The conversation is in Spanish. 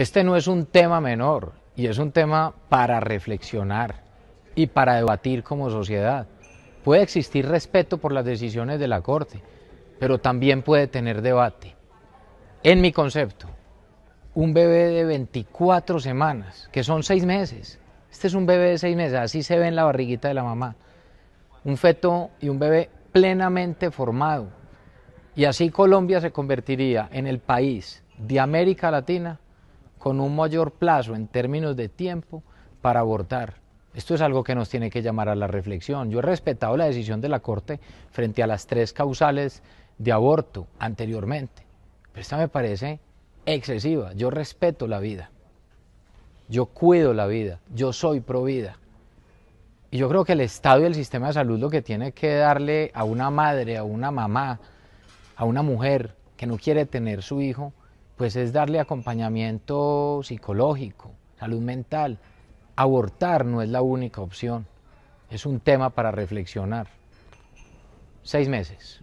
Este no es un tema menor y es un tema para reflexionar y para debatir como sociedad. Puede existir respeto por las decisiones de la Corte, pero también puede tener debate. En mi concepto, un bebé de 24 semanas, que son 6 meses, este es un bebé de seis meses, así se ve en la barriguita de la mamá, un feto y un bebé plenamente formado. Y así Colombia se convertiría en el país de América Latina con un mayor plazo en términos de tiempo para abortar. Esto es algo que nos tiene que llamar a la reflexión. Yo he respetado la decisión de la Corte frente a las tres causales de aborto anteriormente, pero esta me parece excesiva. Yo respeto la vida, yo cuido la vida, yo soy pro vida. Y yo creo que el Estado y el sistema de salud lo que tiene que darle a una madre, a una mamá, a una mujer que no quiere tener su hijo, pues es darle acompañamiento psicológico, salud mental. Abortar no es la única opción, es un tema para reflexionar. Seis meses.